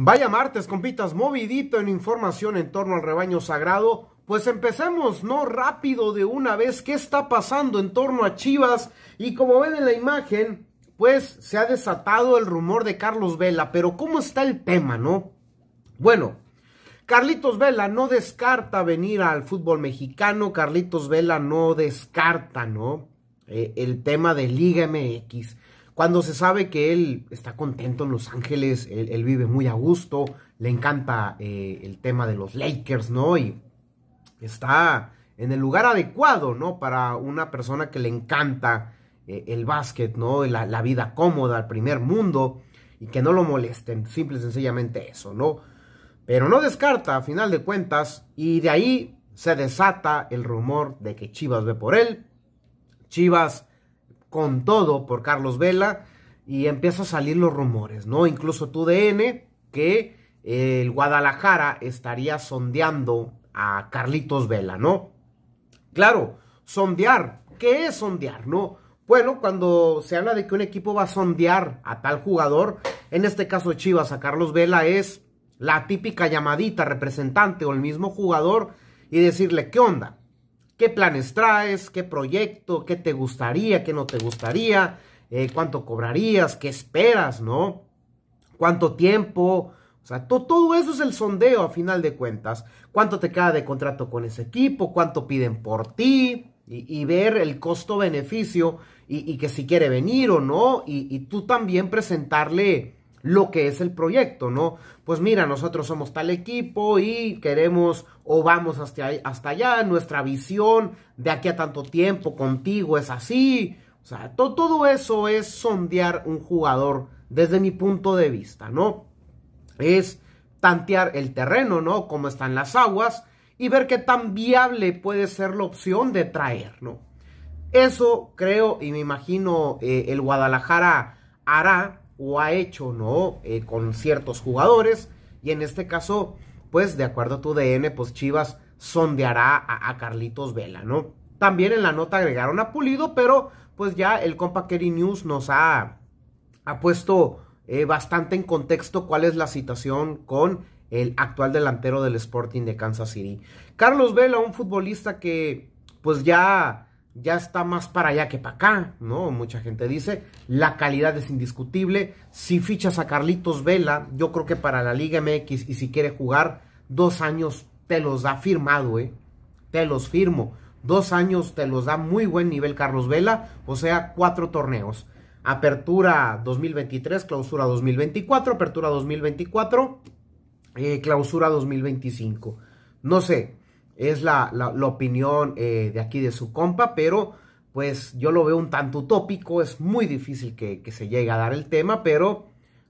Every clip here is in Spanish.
Vaya martes, compitas, movidito en información en torno al rebaño sagrado. Pues empecemos, ¿no? Rápido de una vez, ¿qué está pasando en torno a Chivas? Y como ven en la imagen, pues se ha desatado el rumor de Carlos Vela, pero ¿cómo está el tema, no? Bueno, Carlitos Vela no descarta venir al fútbol mexicano, Carlitos Vela no descarta, ¿no? Eh, el tema de Liga MX. Cuando se sabe que él está contento en Los Ángeles, él, vive muy a gusto, le encanta eh, el tema de los Lakers, ¿no? Y está en el lugar adecuado, ¿no? Para una persona que le encanta eh, el básquet, ¿no? La, la, vida cómoda, el primer mundo, y que no lo molesten, simple y sencillamente eso, ¿no? Pero no descarta, a final de cuentas, y de ahí se desata el rumor de que Chivas ve por él. Chivas con todo por Carlos Vela y empiezan a salir los rumores, ¿no? Incluso tu DN que eh, el Guadalajara estaría sondeando a Carlitos Vela, ¿no? Claro, sondear, ¿qué es sondear, no? Bueno, cuando se habla de que un equipo va a sondear a tal jugador, en este caso Chivas a Carlos Vela es la típica llamadita representante o el mismo jugador y decirle, ¿qué onda? qué planes traes, qué proyecto, qué te gustaría, qué no te gustaría, eh, cuánto cobrarías, qué esperas, ¿no? ¿Cuánto tiempo? O sea, todo eso es el sondeo a final de cuentas. ¿Cuánto te queda de contrato con ese equipo? ¿Cuánto piden por ti? Y, ver el costo-beneficio y, que si quiere venir o no. y tú también presentarle lo que es el proyecto, ¿no? Pues mira, nosotros somos tal equipo y queremos o vamos hasta, allá, nuestra visión de aquí a tanto tiempo contigo es así. O sea, todo eso es sondear un jugador desde mi punto de vista, ¿no? Es tantear el terreno, ¿no? Cómo están las aguas y ver qué tan viable puede ser la opción de traer, ¿no? Eso creo y me imagino eh, el Guadalajara hará o ha hecho, ¿no? Eh, con ciertos jugadores. Y en este caso, pues de acuerdo a tu DN, pues Chivas sondeará a, Carlitos Vela, ¿no? También en la nota agregaron a Pulido, pero pues ya el compa Kerry News nos ha, ha puesto eh, bastante en contexto cuál es la situación con el actual delantero del Sporting de Kansas City. Carlos Vela, un futbolista que pues ya ya está más para allá que para acá, ¿no? Mucha gente dice, la calidad es indiscutible. Si fichas a Carlitos Vela, yo creo que para la Liga MX y si quiere jugar dos años, te los da firmado, ¿eh? Te los firmo. Dos años te los da muy buen nivel Carlos Vela, o sea, cuatro torneos. Apertura 2023, clausura 2024, apertura 2024, eh, clausura 2025. No sé, es la, opinión eh, de aquí de su compa, pero pues yo lo veo un tanto utópico, es muy difícil que, que se llegue a dar el tema, pero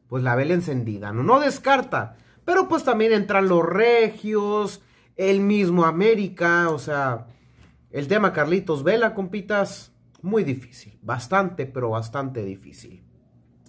pues la vela encendida, no, no descarta, pero pues también entran los regios, el mismo América, o sea, el tema Carlitos Vela, compitas, muy difícil, bastante, pero bastante difícil.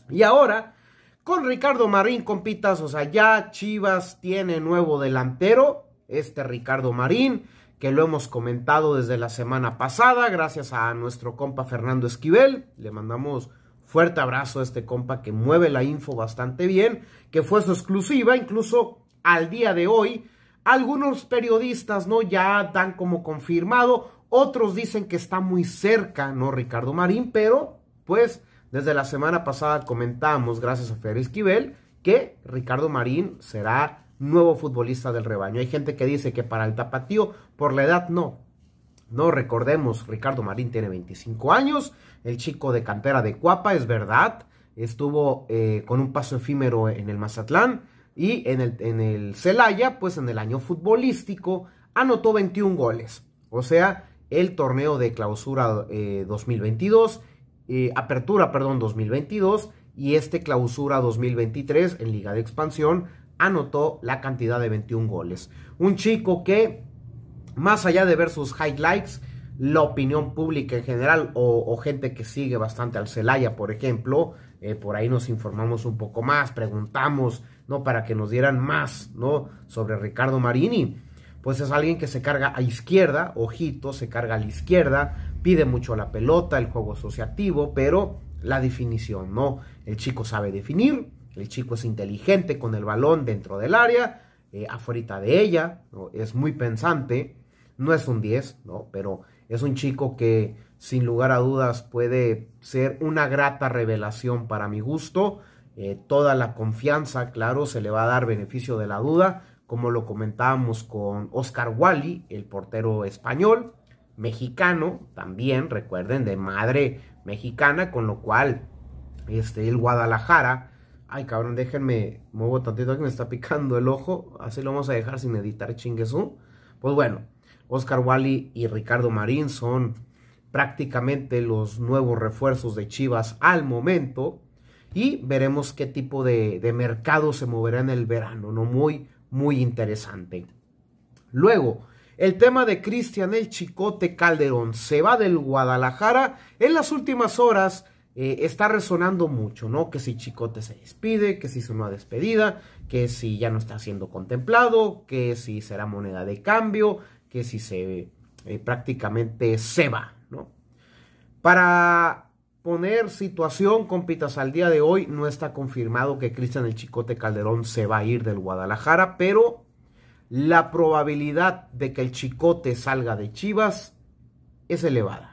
Y ahora, con Ricardo Marín, compitas, o sea, ya Chivas tiene nuevo delantero, este Ricardo Marín, que lo hemos comentado desde la semana pasada, gracias a nuestro compa Fernando Esquivel. Le mandamos fuerte abrazo a este compa que mueve la info bastante bien, que fue su exclusiva, incluso al día de hoy. Algunos periodistas, ¿no? Ya dan como confirmado, otros dicen que está muy cerca, ¿no? Ricardo Marín, pero pues desde la semana pasada comentamos, gracias a Fer Esquivel, que Ricardo Marín será nuevo futbolista del rebaño. Hay gente que dice que para el tapatío, por la edad, no. No recordemos, Ricardo Marín tiene 25 años, el chico de cantera de Cuapa, es verdad, estuvo eh, con un paso efímero en el Mazatlán y en el, en el Celaya, pues en el año futbolístico, anotó 21 goles. O sea, el torneo de clausura 2022, eh, eh, apertura, perdón, 2022 y este clausura 2023 en Liga de Expansión anotó la cantidad de 21 goles. Un chico que, más allá de ver sus highlights, la opinión pública en general o, gente que sigue bastante al Celaya, por ejemplo, eh, por ahí nos informamos un poco más, preguntamos, ¿no? Para que nos dieran más, ¿no? Sobre Ricardo Marini. Pues es alguien que se carga a izquierda, ojito, se carga a la izquierda, pide mucho la pelota, el juego asociativo, pero la definición, ¿no? El chico sabe definir, el chico es inteligente con el balón dentro del área, eh, afuera de ella, es muy pensante, no es un 10, ¿no? pero es un chico que sin lugar a dudas puede ser una grata revelación para mi gusto. Eh, toda la confianza, claro, se le va a dar beneficio de la duda, como lo comentábamos con Oscar Wally, el portero español, mexicano también, recuerden, de madre mexicana, con lo cual este, el Guadalajara Ay, cabrón, déjenme, muevo tantito que me está picando el ojo. Así lo vamos a dejar sin editar chingueso. Pues bueno, Oscar Wally y Ricardo Marín son prácticamente los nuevos refuerzos de Chivas al momento. Y veremos qué tipo de, de mercado se moverá en el verano, ¿no? Muy, muy interesante. Luego, el tema de Cristian el Chicote Calderón se va del Guadalajara. En las últimas horas eh, está resonando mucho, ¿no? Que si Chicote se despide, que si se una despedida, que si ya no está siendo contemplado, que si será moneda de cambio, que si se eh, prácticamente se va, ¿no? Para poner situación, compitas, al día de hoy no está confirmado que Cristian el Chicote Calderón se va a ir del Guadalajara, pero la probabilidad de que el Chicote salga de Chivas es elevada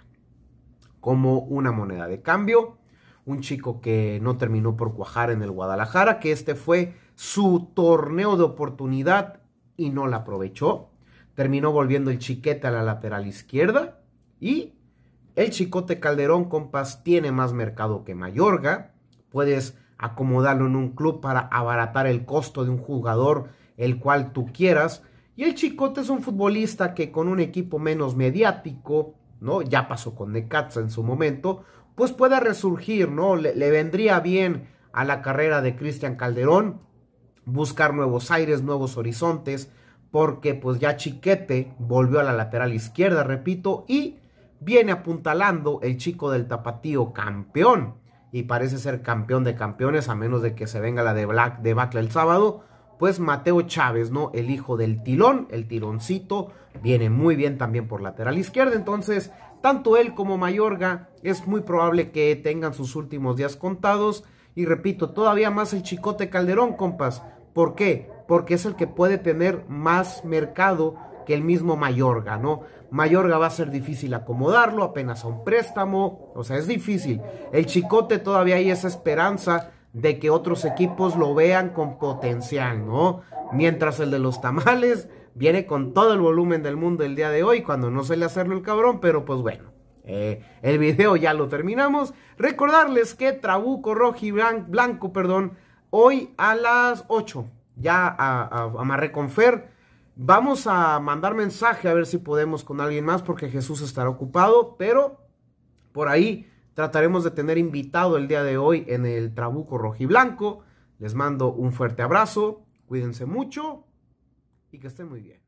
como una moneda de cambio. Un chico que no terminó por cuajar en el Guadalajara, que este fue su torneo de oportunidad y no la aprovechó. Terminó volviendo el chiquete a la lateral izquierda y el Chicote Calderón, compas, tiene más mercado que Mayorga. Puedes acomodarlo en un club para abaratar el costo de un jugador el cual tú quieras. Y el Chicote es un futbolista que con un equipo menos mediático, ya pasó con Necatza en su momento, pues pueda resurgir, ¿no? Le, vendría bien a la carrera de Cristian Calderón buscar nuevos aires, nuevos horizontes, porque pues ya Chiquete volvió a la lateral izquierda, repito, y viene apuntalando el chico del tapatío campeón, y parece ser campeón de campeones, a menos de que se venga la de Black el sábado, pues Mateo Chávez, ¿no? El hijo del Tilón, el tironcito, viene muy bien también por lateral izquierda, entonces tanto él como Mayorga es muy probable que tengan sus últimos días contados y repito, todavía más el Chicote Calderón, compas. ¿Por qué? Porque es el que puede tener más mercado que el mismo Mayorga, ¿no? Mayorga va a ser difícil acomodarlo, apenas a un préstamo, o sea, es difícil. El Chicote todavía hay esa esperanza de que otros equipos lo vean con potencial, ¿no? Mientras el de los tamales viene con todo el volumen del mundo el día de hoy, cuando no se le hacerlo el cabrón, pero pues bueno. Eh, el video ya lo terminamos. Recordarles que Trabuco Roji Blanco, Blanco, perdón, hoy a las 8, ya amarré con Fer. Vamos a mandar mensaje a ver si podemos con alguien más porque Jesús estará ocupado, pero por ahí Trataremos de tener invitado el día de hoy en el Trabuco Rojiblanco. Les mando un fuerte abrazo, cuídense mucho y que estén muy bien.